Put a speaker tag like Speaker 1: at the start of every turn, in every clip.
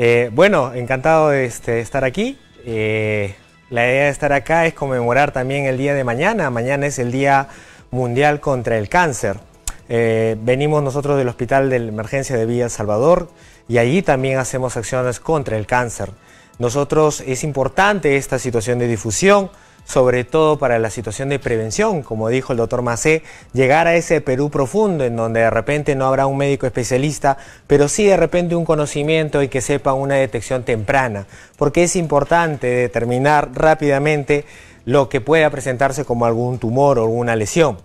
Speaker 1: Eh, bueno, encantado de, este, estar aquí. Eh, la idea de estar acá es conmemorar también el día de mañana. Mañana es el Día Mundial contra el Cáncer. Eh, venimos nosotros del Hospital de Emergencia de Villa Salvador y allí también hacemos acciones contra el cáncer. Nosotros es importante esta situación de difusión sobre todo para la situación de prevención, como dijo el doctor Macé, llegar a ese Perú profundo en donde de repente no habrá un médico especialista, pero sí de repente un conocimiento y que sepa una detección temprana, porque es importante determinar rápidamente lo que pueda presentarse como algún tumor o alguna lesión.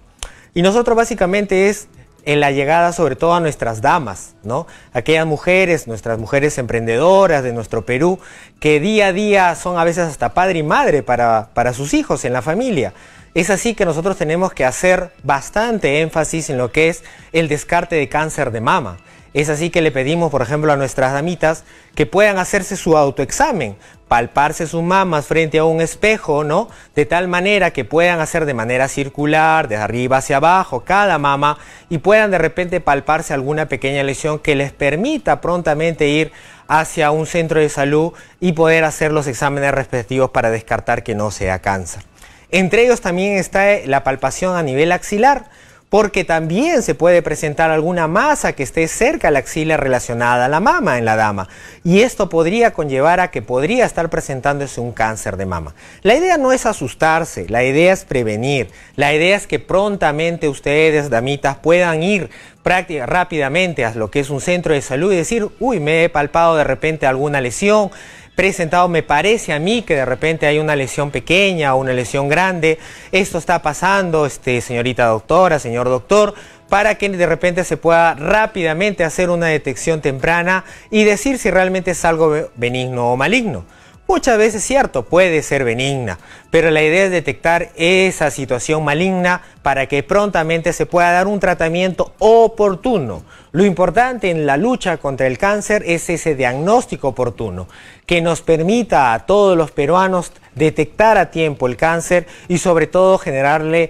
Speaker 1: Y nosotros básicamente es en la llegada sobre todo a nuestras damas, ¿no? Aquellas mujeres, nuestras mujeres emprendedoras de nuestro Perú, que día a día son a veces hasta padre y madre para, para sus hijos en la familia. Es así que nosotros tenemos que hacer bastante énfasis en lo que es el descarte de cáncer de mama. Es así que le pedimos, por ejemplo, a nuestras damitas que puedan hacerse su autoexamen, palparse sus mamas frente a un espejo, ¿no? De tal manera que puedan hacer de manera circular, de arriba hacia abajo, cada mama y puedan de repente palparse alguna pequeña lesión que les permita prontamente ir hacia un centro de salud y poder hacer los exámenes respectivos para descartar que no sea cáncer. Entre ellos también está eh, la palpación a nivel axilar porque también se puede presentar alguna masa que esté cerca a la axila relacionada a la mama en la dama y esto podría conllevar a que podría estar presentándose un cáncer de mama. La idea no es asustarse, la idea es prevenir, la idea es que prontamente ustedes, damitas, puedan ir práctica rápidamente a lo que es un centro de salud y decir, uy, me he palpado de repente alguna lesión, presentado. Me parece a mí que de repente hay una lesión pequeña o una lesión grande. Esto está pasando, este, señorita doctora, señor doctor, para que de repente se pueda rápidamente hacer una detección temprana y decir si realmente es algo benigno o maligno. Muchas veces cierto, puede ser benigna, pero la idea es detectar esa situación maligna para que prontamente se pueda dar un tratamiento oportuno. Lo importante en la lucha contra el cáncer es ese diagnóstico oportuno, que nos permita a todos los peruanos detectar a tiempo el cáncer y sobre todo generarle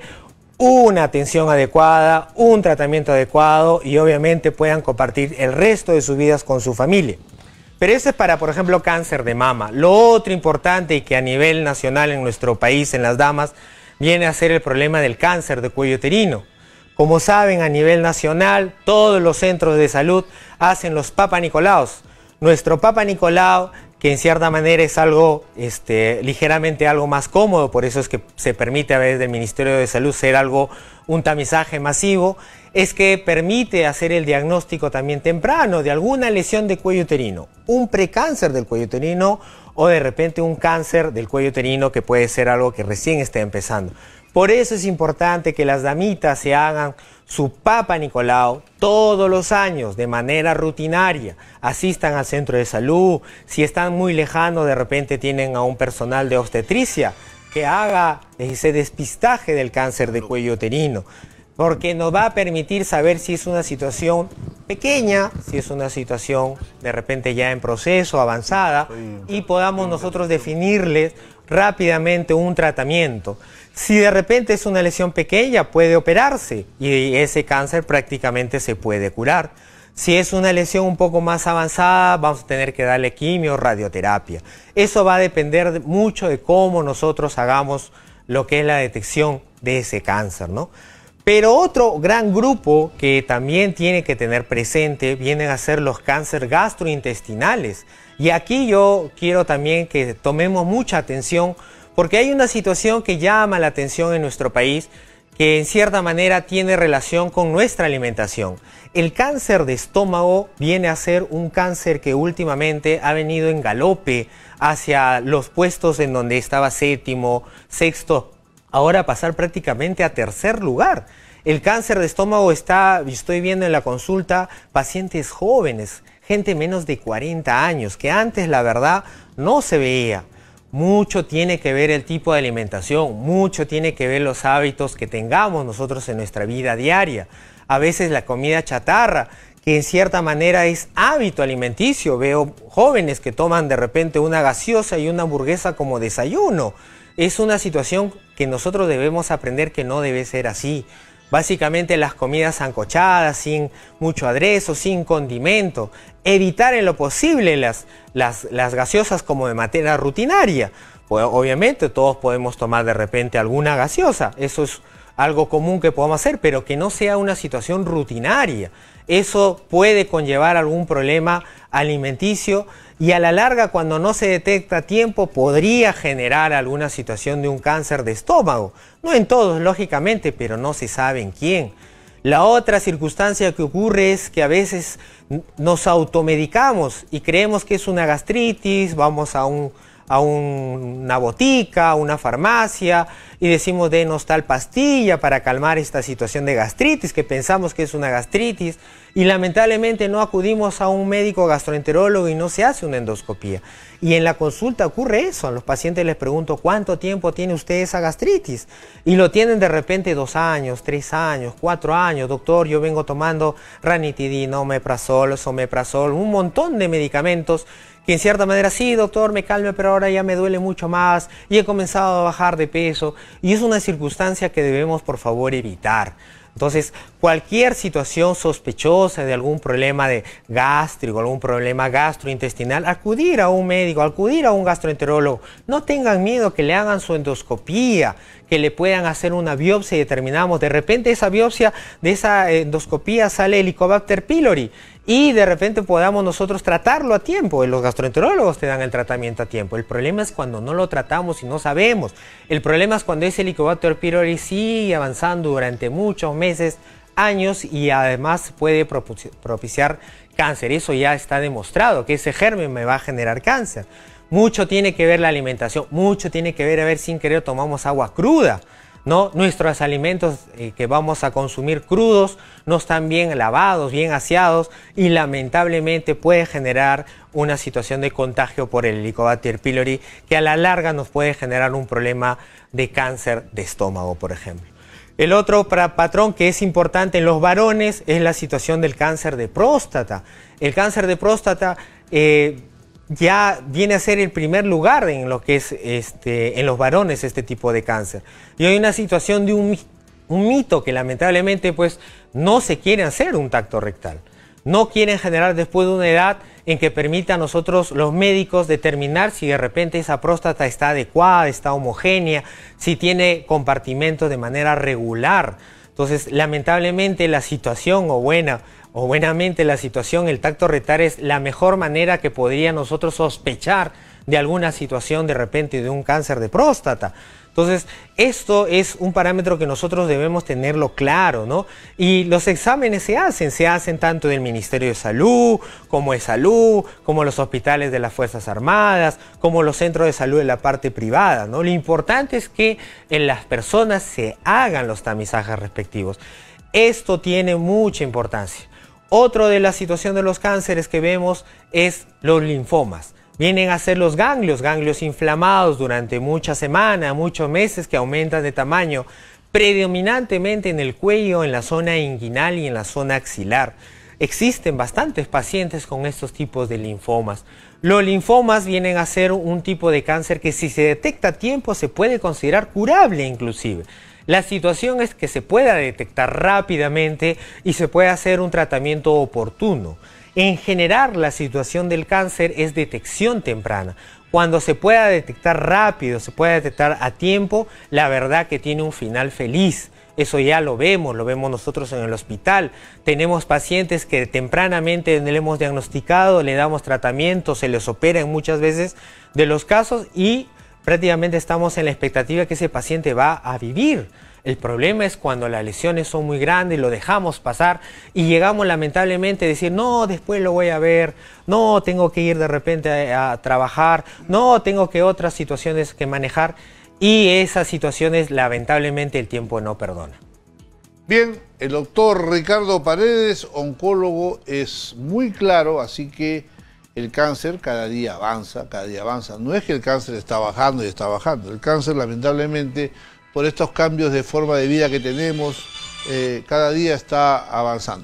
Speaker 1: una atención adecuada, un tratamiento adecuado y obviamente puedan compartir el resto de sus vidas con su familia. Pero eso es para, por ejemplo, cáncer de mama. Lo otro importante y que a nivel nacional en nuestro país, en las damas, viene a ser el problema del cáncer de cuello uterino. Como saben, a nivel nacional, todos los centros de salud hacen los Papa Nuestro Papa que en cierta manera es algo este, ligeramente algo más cómodo, por eso es que se permite a veces del Ministerio de Salud ser algo, un tamizaje masivo, es que permite hacer el diagnóstico también temprano de alguna lesión de cuello uterino, un precáncer del cuello uterino o de repente un cáncer del cuello uterino que puede ser algo que recién está empezando. Por eso es importante que las damitas se hagan su Papa Nicolau todos los años de manera rutinaria. Asistan al centro de salud, si están muy lejanos de repente tienen a un personal de obstetricia que haga ese despistaje del cáncer de cuello uterino porque nos va a permitir saber si es una situación pequeña, si es una situación de repente ya en proceso, avanzada, y podamos nosotros definirles rápidamente un tratamiento. Si de repente es una lesión pequeña, puede operarse y ese cáncer prácticamente se puede curar. Si es una lesión un poco más avanzada, vamos a tener que darle quimio, radioterapia. Eso va a depender mucho de cómo nosotros hagamos lo que es la detección de ese cáncer, ¿no? Pero otro gran grupo que también tiene que tener presente vienen a ser los cáncer gastrointestinales. Y aquí yo quiero también que tomemos mucha atención porque hay una situación que llama la atención en nuestro país que en cierta manera tiene relación con nuestra alimentación. El cáncer de estómago viene a ser un cáncer que últimamente ha venido en galope hacia los puestos en donde estaba séptimo, sexto ahora pasar prácticamente a tercer lugar. El cáncer de estómago está, estoy viendo en la consulta, pacientes jóvenes, gente menos de 40 años, que antes la verdad no se veía. Mucho tiene que ver el tipo de alimentación, mucho tiene que ver los hábitos que tengamos nosotros en nuestra vida diaria. A veces la comida chatarra, que en cierta manera es hábito alimenticio. Veo jóvenes que toman de repente una gaseosa y una hamburguesa como desayuno. Es una situación que nosotros debemos aprender que no debe ser así. Básicamente las comidas ancochadas, sin mucho adreso, sin condimento. Evitar en lo posible las, gaseosas como de materia rutinaria. Pues, obviamente todos podemos tomar de repente alguna gaseosa. Eso es algo común que podamos hacer, pero que no sea una situación rutinaria. Eso puede conllevar algún problema alimenticio y a la larga cuando no se detecta a tiempo podría generar alguna situación de un cáncer de estómago. No en todos, lógicamente, pero no se sabe en quién. La otra circunstancia que ocurre es que a veces nos automedicamos y creemos que es una gastritis, vamos a un a una botica, a una farmacia y decimos denos tal pastilla para calmar esta situación de gastritis que pensamos que es una gastritis y lamentablemente no acudimos a un médico gastroenterólogo y no se hace una endoscopía. Y en la consulta ocurre eso. A los pacientes les pregunto, ¿cuánto tiempo tiene usted esa gastritis? Y lo tienen de repente dos años, tres años, cuatro años. Doctor, yo vengo tomando ranitidina, omeprazol, someprazol, un montón de medicamentos que en cierta manera sí, doctor, me calme, pero ahora ya me duele mucho más y he comenzado a bajar de peso. Y es una circunstancia que debemos, por favor, evitar. Entonces, cualquier situación sospechosa de algún problema de gástrico, algún problema gastrointestinal, acudir a un médico, acudir a un gastroenterólogo. No tengan miedo que le hagan su endoscopía, que le puedan hacer una biopsia y determinamos, de repente esa biopsia de esa endoscopía sale Helicobacter pylori y de repente podamos nosotros tratarlo a tiempo. Los gastroenterólogos te dan el tratamiento a tiempo. El problema es cuando no lo tratamos y no sabemos. El problema es cuando ese helicobacter pylori sigue avanzando durante muchos meses, años y además puede propiciar cáncer. Eso ya está demostrado, que ese germen me va a generar cáncer. Mucho tiene que ver la alimentación, mucho tiene que ver a ver sin querer tomamos agua cruda. Nuestros alimentos eh, que vamos a consumir crudos no están bien lavados, bien aseados y lamentablemente puede generar una situación de contagio por el Helicobacter pylori que a la larga nos puede generar un problema de cáncer de estómago, por ejemplo. El otro patrón que es importante en los varones es la situación del cáncer de próstata. El cáncer de próstata eh, ya viene a ser el primer lugar en lo que es este, en los varones este tipo de cáncer. Y hay una situación de un, mito que lamentablemente pues no se quiere hacer un tacto rectal. No quieren generar después de una edad en que permita a nosotros los médicos determinar si de repente esa próstata está adecuada, está homogénea, si tiene compartimentos de manera regular. Entonces, lamentablemente la situación o buena o buenamente la situación, el tacto retar es la mejor manera que podría nosotros sospechar de alguna situación de repente de un cáncer de próstata. Entonces, esto es un parámetro que nosotros debemos tenerlo claro, ¿no? Y los exámenes se hacen, se hacen tanto del Ministerio de Salud, como de Salud, como los hospitales de las Fuerzas Armadas, como los centros de salud de la parte privada, ¿no? Lo importante es que en eh, las personas se hagan los tamizajes respectivos. Esto tiene mucha importancia. Otro de la situación de los cánceres que vemos es los linfomas. Vienen a ser los ganglios, ganglios inflamados durante muchas semanas, muchos meses que aumentan de tamaño, predominantemente en el cuello, en la zona inguinal y en la zona axilar. Existen bastantes pacientes con estos tipos de linfomas. Los linfomas vienen a ser un tipo de cáncer que si se detecta a tiempo se puede considerar curable inclusive. La situación es que se pueda detectar rápidamente y se puede hacer un tratamiento oportuno. En general, la situación del cáncer es detección temprana. Cuando se pueda detectar rápido, se pueda detectar a tiempo, la verdad que tiene un final feliz. Eso ya lo vemos, lo vemos nosotros en el hospital. Tenemos pacientes que tempranamente le hemos diagnosticado, le damos tratamiento, se les operan muchas veces de los casos y prácticamente estamos en la expectativa que ese paciente va a vivir. El problema es cuando las lesiones son muy grandes, lo dejamos pasar y llegamos lamentablemente a decir, no, después lo voy a ver, no, tengo que ir de repente a, trabajar, no, tengo que otras situaciones que manejar y esas situaciones lamentablemente el tiempo no perdona. Bien, el doctor Ricardo Paredes, oncólogo, es muy claro, así que el cáncer cada día avanza, cada día avanza. No es que el cáncer está bajando y está bajando. El cáncer, lamentablemente, por estos cambios de forma de vida que tenemos, eh, cada día está avanzando.